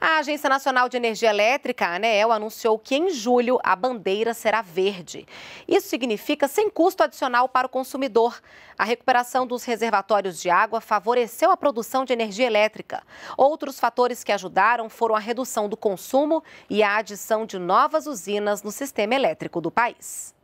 A Agência Nacional de Energia Elétrica, a ANEEL, anunciou que em julho a bandeira será verde. Isso significa sem custo adicional para o consumidor. A recuperação dos reservatórios de água favoreceu a produção de energia elétrica. Outros fatores que ajudaram foram a redução do consumo e a adição de novas usinas no sistema elétrico do país.